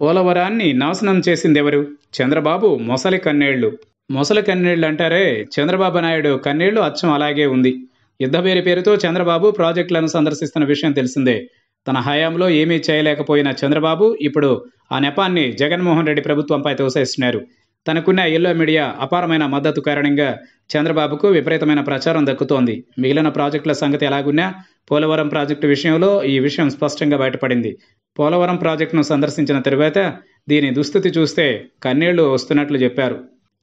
పోలవరాన్ని నాశనం చేసిందెవరు చంద్రబాబు మొసలి కన్నేళ్లు మొసలి కన్నీళ్లు అంటారే చంద్రబాబు నాయుడు కన్నీళ్లు అచ్చం అలాగే ఉంది యుద్ధవేరి పేరుతో చంద్రబాబు ప్రాజెక్టులను సందర్శిస్తున్న విషయం తెలిసిందే తన హయాంలో ఏమీ చేయలేకపోయిన చంద్రబాబు ఇప్పుడు ఆ నెపాన్ని జగన్మోహన్ రెడ్డి ప్రభుత్వంపై తోసేస్తున్నారు తనకున్న ఎల్లో మీడియా అపారమైన మద్దతు కారణంగా చంద్రబాబుకు విపరీతమైన ప్రచారం దక్కుతోంది మిగిలిన ప్రాజెక్టుల సంగతి ఎలాగున్నా పోలవరం ప్రాజెక్టు విషయంలో ఈ విషయం స్పష్టంగా బయటపడింది పోలవరం ప్రాజెక్టును సందర్శించిన తరువాత దీని దుస్థితి చూస్తే కన్నీళ్లు వస్తున్నట్లు చెప్పారు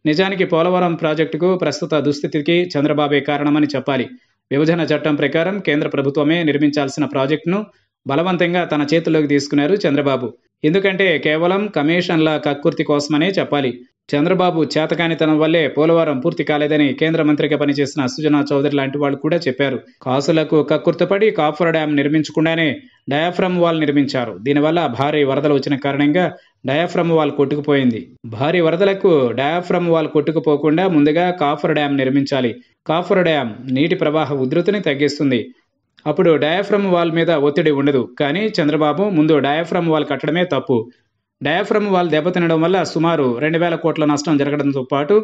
నిజానికి పోలవరం ప్రాజెక్టుకు ప్రస్తుత దుస్థితికి చంద్రబాబే కారణమని చెప్పాలి విభజన చట్టం ప్రకారం కేంద్ర ప్రభుత్వమే నిర్మించాల్సిన ప్రాజెక్టును బలవంతంగా తన చేతుల్లోకి తీసుకున్నారు చంద్రబాబు ఎందుకంటే కేవలం కమిషన్ల కక్కుర్తి కోసమనే చెప్పాలి చంద్రబాబు చేతకానితనం వల్లే పోలవరం పూర్తి కాలేదని కేంద్ర మంత్రిగా పనిచేసిన సుజనా చౌదరి లాంటి వాళ్ళు కూడా చెప్పారు కాసులకు కక్కుర్తపడి కాఫర్ డ్యాం నిర్మించకుండానే డయాఫ్రమ్ వాల్ నిర్మించారు దీనివల్ల భారీ వరదలు వచ్చిన కారణంగా డయాఫ్రమ్ వాల్ కొట్టుకుపోయింది భారీ వరదలకు డయాఫ్రమ్ వాల్ కొట్టుకుపోకుండా ముందుగా కాఫర్ డ్యాం నిర్మించాలి కాఫర్ డ్యాం నీటి ప్రవాహ ఉధృతిని తగ్గిస్తుంది అప్పుడు డయాఫ్రమ్ వాల్ మీద ఒత్తిడి ఉండదు కానీ చంద్రబాబు ముందు డయాఫ్రమ్ వాల్ కట్టడమే తప్పు డయాఫ్రమ్ వాల్ దెబ్బతినడం వల్ల సుమారు రెండు వేల కోట్ల నష్టం జరగడంతో పాటు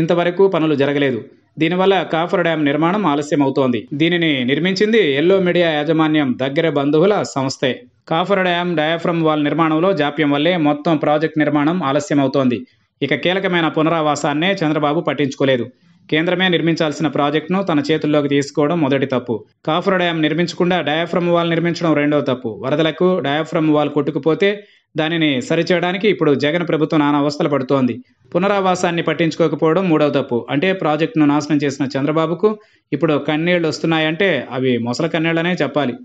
ఇంతవరకు పనులు జరగలేదు దీనివల్ల కాఫర్ డ్యాం నిర్మాణం ఆలస్యం అవుతోంది దీనిని నిర్మించింది ఎల్లో మీడియా యాజమాన్యం దగ్గర బంధువుల సంస్థే కాఫర్ డ్యాం డయాఫ్రమ్ వాల్ నిర్మాణంలో జాప్యం వల్లే మొత్తం ప్రాజెక్ట్ నిర్మాణం ఆలస్యం అవుతోంది ఇక కీలకమైన పునరావాసాన్నే చంద్రబాబు పట్టించుకోలేదు కేంద్రమే నిర్మించాల్సిన ప్రాజెక్టును తన చేతుల్లోకి తీసుకోవడం మొదటి తప్పు కాఫర్ డ్యాం నిర్మించకుండా డయాఫ్రమ్ వాల్ నిర్మించడం రెండో తప్పు వరదలకు డయాఫ్రమ్ వాల్ కొట్టుకుపోతే దానిని సరిచేయడానికి ఇప్పుడు జగన్ ప్రభుత్వం నానా అవస్థలు పడుతోంది పునరావాసాన్ని పట్టించుకోకపోవడం మూడవ తప్పు అంటే ప్రాజెక్టును నాశనం చేసిన చంద్రబాబుకు ఇప్పుడు కన్నీళ్లు వస్తున్నాయంటే అవి మొసల కన్నీళ్లనే చెప్పాలి